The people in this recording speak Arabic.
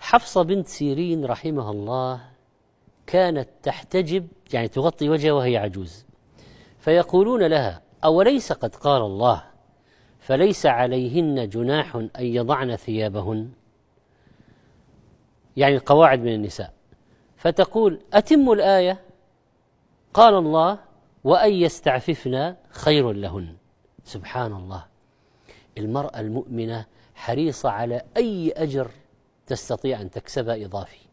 حفصة بنت سيرين رحمها الله كانت تحتجب يعني تغطي وجهها وهي عجوز فيقولون لها أوليس قد قال الله فليس عليهن جناح أن يضعن ثيابهن يعني القواعد من النساء فتقول أتم الآية قال الله وأن يستعففن خير لهن سبحان الله المرأة المؤمنة حريصة على أي أجر تستطيع أن تكسب إضافي